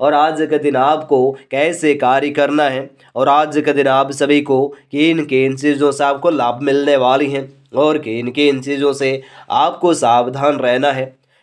और आज का दिन आपको कैसे कार्य करना है और आज का दिन आप सभी को किन किन चीज़ों से आपको लाभ मिलने वाली हैं और किन किन चीज़ों से आपको सावधान रहना है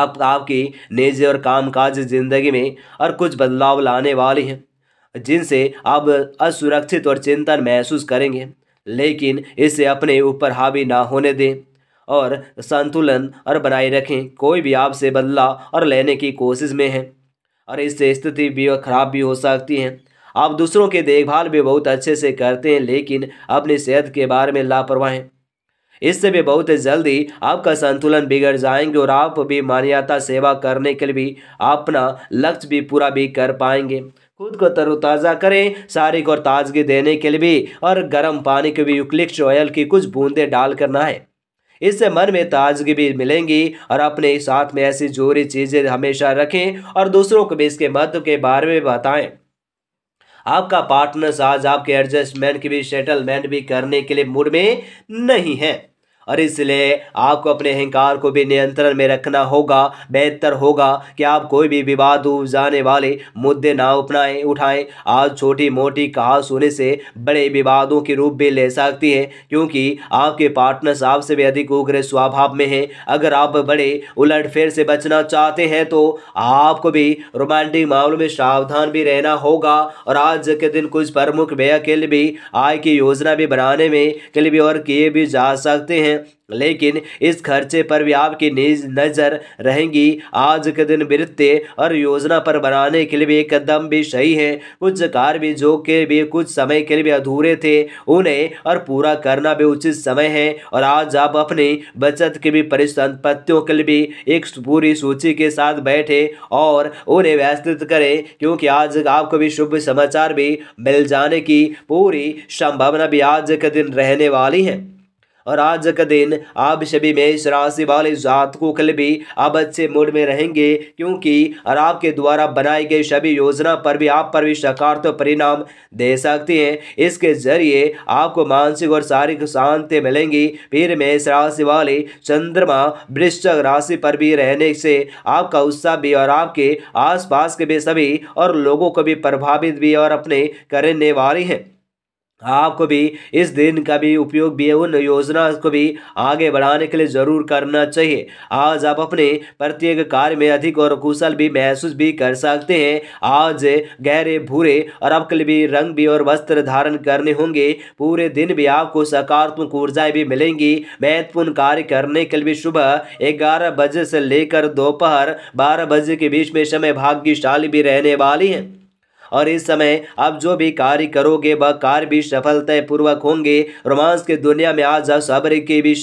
आप आपकी निजी और कामकाज जिंदगी में और कुछ बदलाव लाने वाली हैं जिनसे आप असुरक्षित और चिंतन महसूस करेंगे लेकिन इसे अपने ऊपर हावी ना होने दें और संतुलन और बनाए रखें कोई भी आपसे बदला और लेने की कोशिश में है और इससे स्थिति भी खराब भी हो सकती है आप दूसरों की देखभाल भी बहुत अच्छे से करते हैं लेकिन अपनी सेहत के बारे में लापरवाह हैं इससे भी बहुत जल्दी आपका संतुलन बिगड़ जाएंगे और आप भी मान्यता सेवा करने के लिए भी अपना लक्ष्य भी पूरा भी कर पाएंगे खुद को तरोताज़ा करें शारीरिक और ताजगी देने के लिए भी और गर्म पानी के भी यूक्लिक्स ऑयल की कुछ बूंदें डाल करना है इससे मन में ताजगी भी मिलेंगी और अपने साथ में ऐसी जोरी चीज़ें हमेशा रखें और दूसरों को भी इसके महत्व के बारे में बताएं आपका पार्टनर आज आपके एडजस्टमेंट की भी सेटलमेंट भी करने के लिए मूड में नहीं है और इसलिए आपको अपने अहंकार को भी नियंत्रण में रखना होगा बेहतर होगा कि आप कोई भी विवाद उपजाने वाले मुद्दे ना अपनाएं उठाएं आज छोटी मोटी कहा सुने से बड़े विवादों के रूप भी ले सकती है क्योंकि आपके पार्टनर्स आपसे भी अधिक उग्र स्वभाव में हैं अगर आप बड़े उलटफेर से बचना चाहते हैं तो आपको भी रोमांटिक मामलों में सावधान भी रहना होगा और आज के दिन कुछ प्रमुख व्यय के लिए भी आय की योजना भी बनाने में के लिए भी और किए भी जा सकते हैं हैं लेकिन इस खर्चे पर भी आपकी नज़र रहेंगी आज के दिन वृत्य और योजना पर बनाने के लिए भी कदम भी सही है कुछ कार्य भी जो के भी कुछ समय के लिए भी अधूरे थे उन्हें और पूरा करना भी उचित समय है और आज आप अपनी बचत के भी परिसंपत्तियों के लिए भी एक पूरी सूची के साथ बैठे और उन्हें व्यवस्थित करें क्योंकि आज आपको भी शुभ समाचार भी मिल जाने की पूरी संभावना भी आज के दिन रहने वाली है और आज का दिन आप सभी मेष राशि वाले जातकों के लिए भी आप अच्छे मूड में रहेंगे क्योंकि और आपके द्वारा बनाई गई सभी योजना पर भी आप पर भी सकारात्मक परिणाम दे सकते हैं इसके जरिए आपको मानसिक और शारीरिक शांति मिलेंगी फिर मेष राशि वाले चंद्रमा वृश्चिक राशि पर भी रहने से आपका उत्साह भी और आपके पास के भी सभी और लोगों को भी प्रभावित भी और अपने करने वाले हैं आपको भी इस दिन का भी उपयोग भी उन योजना को भी आगे बढ़ाने के लिए ज़रूर करना चाहिए आज आप अपने प्रत्येक कार्य में अधिक और कुशल भी महसूस भी कर सकते हैं आज गहरे भूरे और आपके लिए भी रंग भी और वस्त्र धारण करने होंगे पूरे दिन भी आपको सकारात्मक ऊर्जाएं भी मिलेंगी महत्वपूर्ण कार्य करने के लिए भी सुबह ग्यारह बजे से लेकर दोपहर बारह बजे के बीच में समय भाग्यशाली भी रहने वाली है और इस समय आप जो भी कार्य करोगे वह कार्य भी सफलतापूर्वक होंगे रोमांस की दुनिया में आज सब्र की भी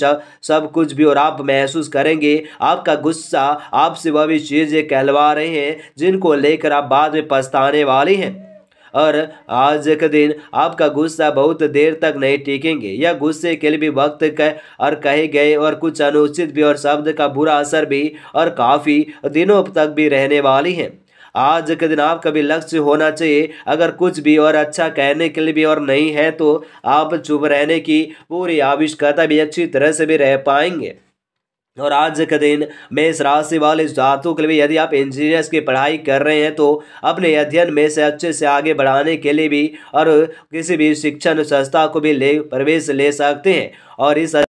सब कुछ भी और आप महसूस करेंगे आपका गुस्सा आपसे वह भी चीज़ें कहलवा रहे हैं जिनको लेकर आप बाद में पछताने वाले हैं और आज के दिन आपका गुस्सा बहुत देर तक नहीं टिकेंगे यह गुस्से के लिए भी वक्त कह और कहे गए और कुछ अनुचित भी और शब्द का बुरा असर भी और काफ़ी दिनों तक भी रहने वाली हैं आज के दिन आपका भी लक्ष्य होना चाहिए अगर कुछ भी और अच्छा कहने के लिए भी और नहीं है तो आप चुप रहने की पूरी आविष्कता भी अच्छी तरह से भी रह पाएंगे और आज के दिन मेष राशि वाले जातों के लिए यदि आप इंजीनियर्स की पढ़ाई कर रहे हैं तो अपने अध्ययन में से अच्छे से आगे बढ़ाने के लिए भी और किसी भी शिक्षण संस्था को भी ले प्रवेश ले सकते हैं और इस